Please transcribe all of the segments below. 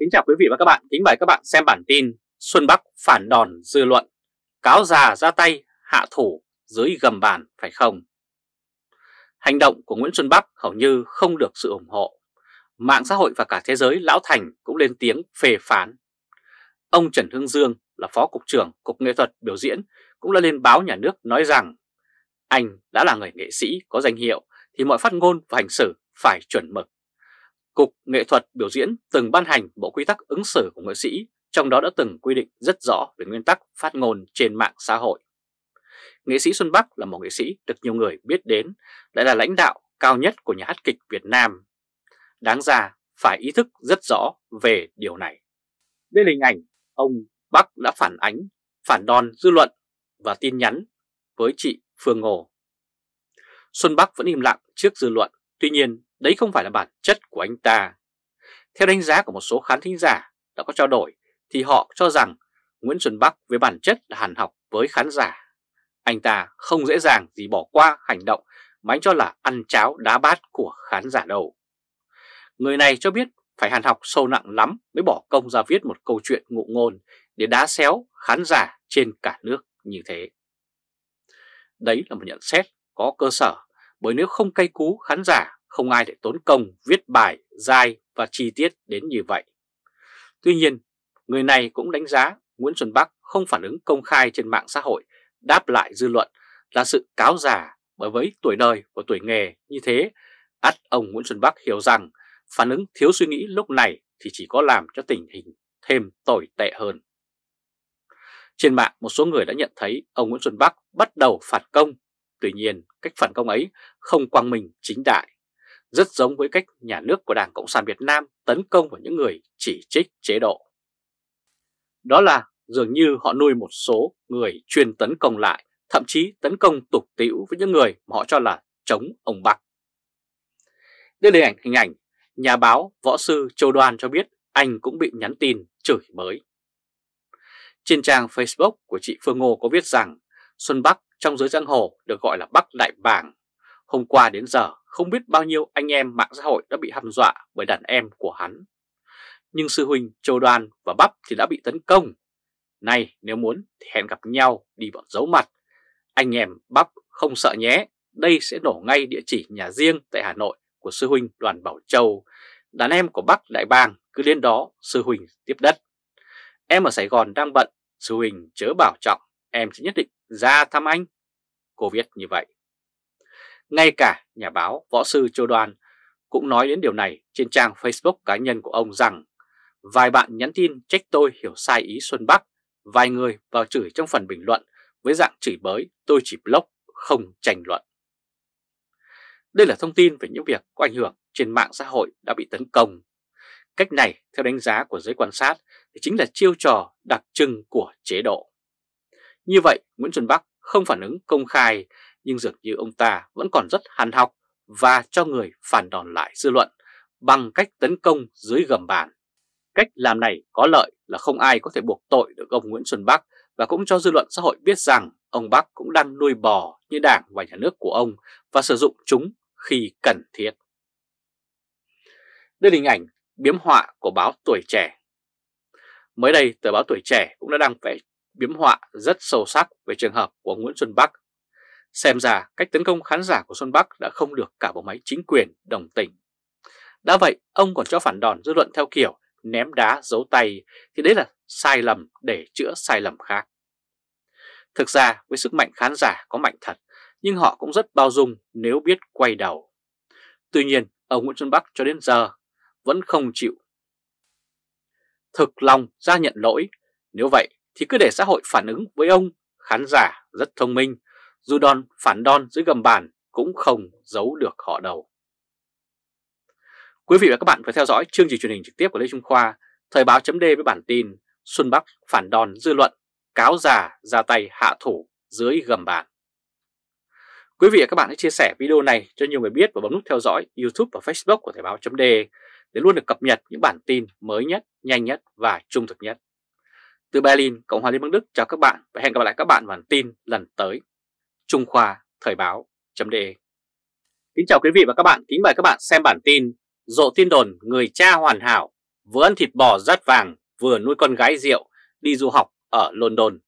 Kính chào quý vị và các bạn, kính mời các bạn xem bản tin Xuân Bắc phản đòn dư luận, cáo già ra tay, hạ thủ dưới gầm bàn phải không? Hành động của Nguyễn Xuân Bắc hầu như không được sự ủng hộ. Mạng xã hội và cả thế giới lão thành cũng lên tiếng phê phán. Ông Trần Hương Dương là Phó Cục trưởng Cục Nghệ thuật biểu diễn cũng đã lên báo nhà nước nói rằng anh đã là người nghệ sĩ có danh hiệu thì mọi phát ngôn và hành xử phải chuẩn mực. Cục Nghệ thuật biểu diễn từng ban hành bộ quy tắc ứng xử của nghệ sĩ, trong đó đã từng quy định rất rõ về nguyên tắc phát ngôn trên mạng xã hội. Nghệ sĩ Xuân Bắc là một nghệ sĩ được nhiều người biết đến, lại là lãnh đạo cao nhất của nhà hát kịch Việt Nam. Đáng ra phải ý thức rất rõ về điều này. Đây là hình ảnh ông Bắc đã phản ánh, phản đòn dư luận và tin nhắn với chị Phương Ngô. Xuân Bắc vẫn im lặng trước dư luận, tuy nhiên Đấy không phải là bản chất của anh ta. Theo đánh giá của một số khán thính giả đã có trao đổi thì họ cho rằng Nguyễn Xuân Bắc với bản chất là hàn học với khán giả. Anh ta không dễ dàng gì bỏ qua hành động mà anh cho là ăn cháo đá bát của khán giả đâu. Người này cho biết phải hàn học sâu nặng lắm mới bỏ công ra viết một câu chuyện ngụ ngôn để đá xéo khán giả trên cả nước như thế. Đấy là một nhận xét có cơ sở bởi nếu không cay cú khán giả không ai lại tốn công viết bài, dài và chi tiết đến như vậy. Tuy nhiên, người này cũng đánh giá Nguyễn Xuân Bắc không phản ứng công khai trên mạng xã hội đáp lại dư luận là sự cáo giả bởi với tuổi đời và tuổi nghề như thế, ắt ông Nguyễn Xuân Bắc hiểu rằng phản ứng thiếu suy nghĩ lúc này thì chỉ có làm cho tình hình thêm tồi tệ hơn. Trên mạng một số người đã nhận thấy ông Nguyễn Xuân Bắc bắt đầu phản công, tuy nhiên cách phản công ấy không quang minh chính đại rất giống với cách nhà nước của Đảng Cộng sản Việt Nam tấn công vào những người chỉ trích chế độ. Đó là dường như họ nuôi một số người chuyên tấn công lại, thậm chí tấn công tục tĩu với những người mà họ cho là chống ông Bắc. Đây là hình ảnh, hình ảnh nhà báo võ sư Châu Đoan cho biết anh cũng bị nhắn tin chửi mới. Trên trang Facebook của chị Phương Ngô có viết rằng Xuân Bắc trong giới giang hồ được gọi là Bắc Đại Bàng. Hôm qua đến giờ không biết bao nhiêu anh em mạng xã hội đã bị hăm dọa bởi đàn em của hắn. Nhưng sư huynh Châu Đoan và Bắp thì đã bị tấn công. Nay nếu muốn thì hẹn gặp nhau đi bọn giấu mặt. Anh em Bắp không sợ nhé, đây sẽ nổ ngay địa chỉ nhà riêng tại Hà Nội của sư huynh Đoàn Bảo Châu. Đàn em của Bắc Đại Bang cứ đến đó sư huynh tiếp đất. Em ở Sài Gòn đang bận, sư huynh chớ bảo trọng, em sẽ nhất định ra thăm anh. Cô viết như vậy. Ngay cả nhà báo võ sư Châu Đoan cũng nói đến điều này trên trang Facebook cá nhân của ông rằng Vài bạn nhắn tin trách tôi hiểu sai ý Xuân Bắc, vài người vào chửi trong phần bình luận với dạng chửi bới tôi chỉ block, không tranh luận. Đây là thông tin về những việc có ảnh hưởng trên mạng xã hội đã bị tấn công. Cách này, theo đánh giá của giới quan sát, thì chính là chiêu trò đặc trưng của chế độ. Như vậy, Nguyễn Xuân Bắc không phản ứng công khai nhưng dường như ông ta vẫn còn rất hàn học và cho người phản đòn lại dư luận bằng cách tấn công dưới gầm bàn. Cách làm này có lợi là không ai có thể buộc tội được ông Nguyễn Xuân Bắc và cũng cho dư luận xã hội biết rằng ông Bắc cũng đang nuôi bò như đảng và nhà nước của ông và sử dụng chúng khi cần thiết. Đây là hình ảnh biếm họa của báo Tuổi Trẻ. Mới đây, tờ báo Tuổi Trẻ cũng đã đăng vẽ biếm họa rất sâu sắc về trường hợp của Nguyễn Xuân Bắc Xem ra cách tấn công khán giả của Xuân Bắc đã không được cả bộ máy chính quyền đồng tình. Đã vậy, ông còn cho phản đòn dư luận theo kiểu ném đá giấu tay thì đấy là sai lầm để chữa sai lầm khác. Thực ra với sức mạnh khán giả có mạnh thật nhưng họ cũng rất bao dung nếu biết quay đầu. Tuy nhiên ông Nguyễn Xuân Bắc cho đến giờ vẫn không chịu. Thực lòng ra nhận lỗi, nếu vậy thì cứ để xã hội phản ứng với ông, khán giả rất thông minh dù đòn phản đòn dưới gầm bàn cũng không giấu được họ đầu. Quý vị và các bạn phải theo dõi chương trình truyền hình trực tiếp của Lê Trung Khoa, Thời báo chấm với bản tin Xuân Bắc phản đòn dư luận, cáo già ra tay hạ thủ dưới gầm bàn. Quý vị và các bạn hãy chia sẻ video này cho nhiều người biết và bấm nút theo dõi YouTube và Facebook của Thời báo .de để luôn được cập nhật những bản tin mới nhất, nhanh nhất và trung thực nhất. Từ Berlin, Cộng hòa Liên bang Đức chào các bạn và hẹn gặp lại các bạn bản tin lần tới. Trung Khoa Thời báo.de Kính chào quý vị và các bạn, kính mời các bạn xem bản tin Rộ tin đồn người cha hoàn hảo, vừa ăn thịt bò rát vàng, vừa nuôi con gái rượu, đi du học ở London.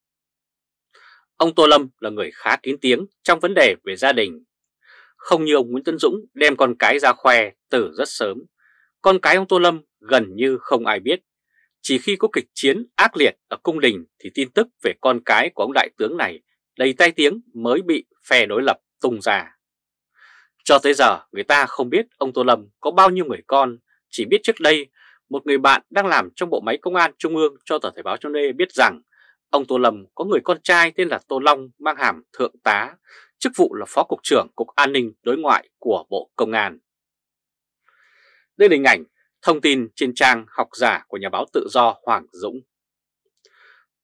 Ông Tô Lâm là người khá kín tiếng trong vấn đề về gia đình. Không như ông Nguyễn Tấn Dũng đem con cái ra khoe từ rất sớm, con cái ông Tô Lâm gần như không ai biết. Chỉ khi có kịch chiến ác liệt ở cung đình thì tin tức về con cái của ông đại tướng này đầy tai tiếng mới bị phe đối lập tung ra. Cho tới giờ người ta không biết ông Tô Lâm có bao nhiêu người con, chỉ biết trước đây một người bạn đang làm trong bộ máy công an trung ương cho tờ Thời báo trong đê biết rằng ông Tô Lâm có người con trai tên là Tô Long mang hàm thượng tá, chức vụ là phó cục trưởng Cục An ninh Đối ngoại của Bộ Công an. Đây là hình ảnh thông tin trên trang học giả của nhà báo tự do Hoàng Dũng.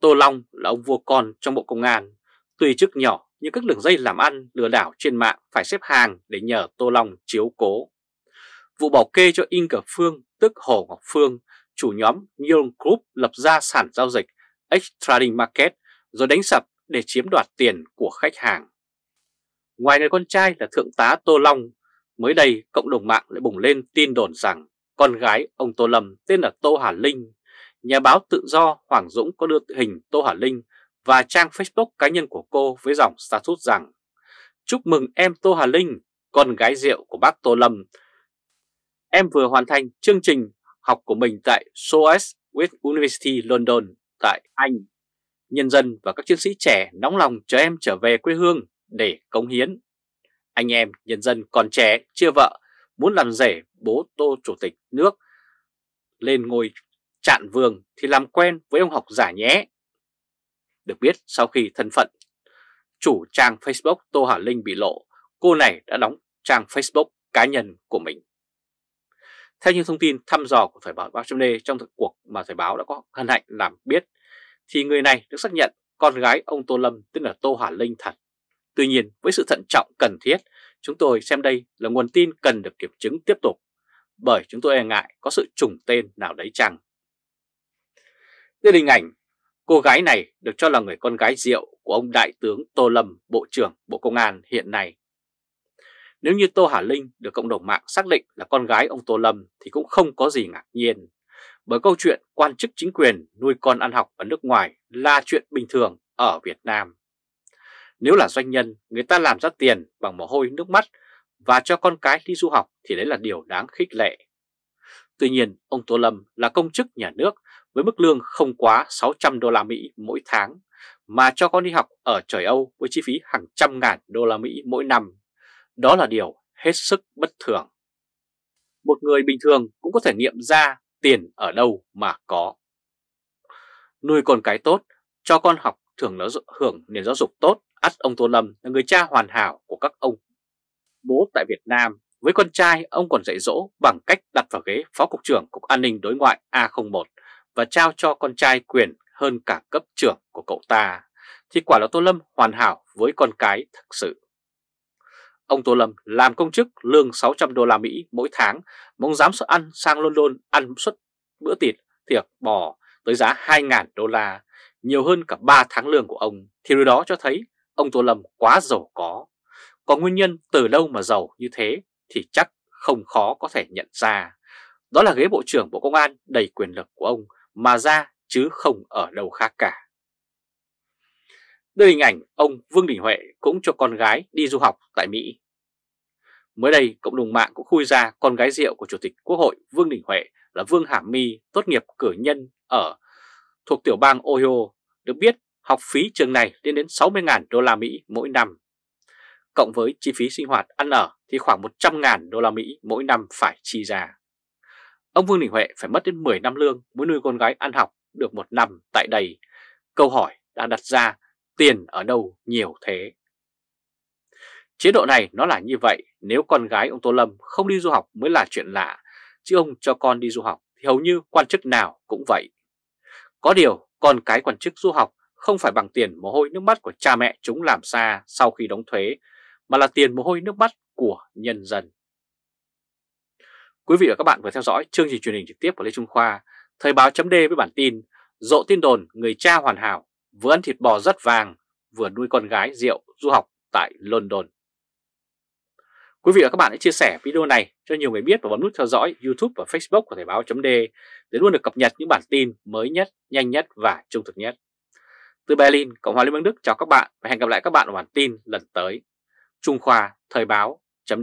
Tô Long là ông vua con trong Bộ Công an Tuy chức nhỏ nhưng các đường dây làm ăn lừa đảo trên mạng phải xếp hàng để nhờ Tô Long chiếu cố. Vụ bảo kê cho In Cờ Phương tức Hồ Ngọc Phương, chủ nhóm Neon Group lập ra sản giao dịch X-Trading Market rồi đánh sập để chiếm đoạt tiền của khách hàng. Ngoài người con trai là Thượng tá Tô Long, mới đây cộng đồng mạng lại bùng lên tin đồn rằng con gái ông Tô Lâm tên là Tô Hà Linh. Nhà báo tự do Hoàng Dũng có đưa hình Tô Hà Linh và trang Facebook cá nhân của cô với dòng status rằng Chúc mừng em Tô Hà Linh, con gái rượu của bác Tô Lâm. Em vừa hoàn thành chương trình học của mình tại SOAS with University London tại Anh. Nhân dân và các chiến sĩ trẻ nóng lòng chờ em trở về quê hương để cống hiến. Anh em nhân dân còn trẻ, chưa vợ, muốn làm rể bố Tô Chủ tịch nước lên ngôi Trạn Vương thì làm quen với ông học giả nhé. Được biết sau khi thân phận chủ trang Facebook Tô Hà Linh bị lộ, cô này đã đóng trang Facebook cá nhân của mình. Theo những thông tin thăm dò của Thời báo Báo Chấm Đê e trong cuộc mà Thời báo đã có hân hạnh làm biết, thì người này được xác nhận con gái ông Tô Lâm tức là Tô Hà Linh thật. Tuy nhiên, với sự thận trọng cần thiết, chúng tôi xem đây là nguồn tin cần được kiểm chứng tiếp tục, bởi chúng tôi e ngại có sự trùng tên nào đấy chăng. Đây là hình ảnh Cô gái này được cho là người con gái rượu của ông Đại tướng Tô Lâm, Bộ trưởng Bộ Công an hiện nay. Nếu như Tô Hà Linh được cộng đồng mạng xác định là con gái ông Tô Lâm thì cũng không có gì ngạc nhiên, bởi câu chuyện quan chức chính quyền nuôi con ăn học ở nước ngoài là chuyện bình thường ở Việt Nam. Nếu là doanh nhân, người ta làm ra tiền bằng mồ hôi nước mắt và cho con cái đi du học thì đấy là điều đáng khích lệ. Tuy nhiên, ông Tô Lâm là công chức nhà nước với mức lương không quá 600 đô la Mỹ mỗi tháng mà cho con đi học ở trời Âu với chi phí hàng trăm ngàn đô la Mỹ mỗi năm. Đó là điều hết sức bất thường. Một người bình thường cũng có thể nghiệm ra tiền ở đâu mà có. Nuôi con cái tốt, cho con học thường nó hưởng nền giáo dục tốt, ắt ông Tô Lâm là người cha hoàn hảo của các ông. Bố tại Việt Nam, với con trai ông còn dạy dỗ bằng cách đặt vào ghế phó cục trưởng Cục An ninh Đối ngoại A01 và trao cho con trai quyền hơn cả cấp trưởng của cậu ta, thì quả là Tô Lâm hoàn hảo với con cái thực sự. Ông Tô Lâm làm công chức lương 600 đô la Mỹ mỗi tháng, mong dám sợ ăn sang London ăn suất bữa thịt, thiệt bò tới giá 2.000 đô la, nhiều hơn cả 3 tháng lương của ông, thì điều đó cho thấy ông Tô Lâm quá giàu có. Có nguyên nhân từ đâu mà giàu như thế thì chắc không khó có thể nhận ra. Đó là ghế Bộ trưởng Bộ Công an đầy quyền lực của ông mà ra chứ không ở đâu khác cả. Đây hình ảnh ông Vương Đình Huệ cũng cho con gái đi du học tại Mỹ. Mới đây, cộng đồng mạng cũng khui ra con gái rượu của Chủ tịch Quốc hội Vương Đình Huệ là Vương Hàm My tốt nghiệp cử nhân ở thuộc tiểu bang Ohio, được biết học phí trường này lên đến 60.000 đô la Mỹ mỗi năm. Cộng với chi phí sinh hoạt ăn ở thì khoảng 100.000 đô la Mỹ mỗi năm phải chi ra. Ông Vương Đình Huệ phải mất đến 10 năm lương mới nuôi con gái ăn học được một năm tại đây. Câu hỏi đã đặt ra tiền ở đâu nhiều thế? Chế độ này nó là như vậy, nếu con gái ông Tô Lâm không đi du học mới là chuyện lạ, chứ ông cho con đi du học thì hầu như quan chức nào cũng vậy. Có điều, con cái quan chức du học không phải bằng tiền mồ hôi nước mắt của cha mẹ chúng làm xa sau khi đóng thuế, mà là tiền mồ hôi nước mắt của nhân dân. Quý vị và các bạn vừa theo dõi chương trình truyền hình trực tiếp của Lê Trung Khoa, Thời báo chấm với bản tin Dộ tin đồn người cha hoàn hảo, vừa ăn thịt bò rất vàng, vừa nuôi con gái rượu du học tại London. Quý vị và các bạn hãy chia sẻ video này cho nhiều người biết và bấm nút theo dõi YouTube và Facebook của Thời báo chấm để luôn được cập nhật những bản tin mới nhất, nhanh nhất và trung thực nhất. Từ Berlin, Cộng hòa Liên bang Đức chào các bạn và hẹn gặp lại các bạn ở bản tin lần tới. Trung Khoa Thời báo chấm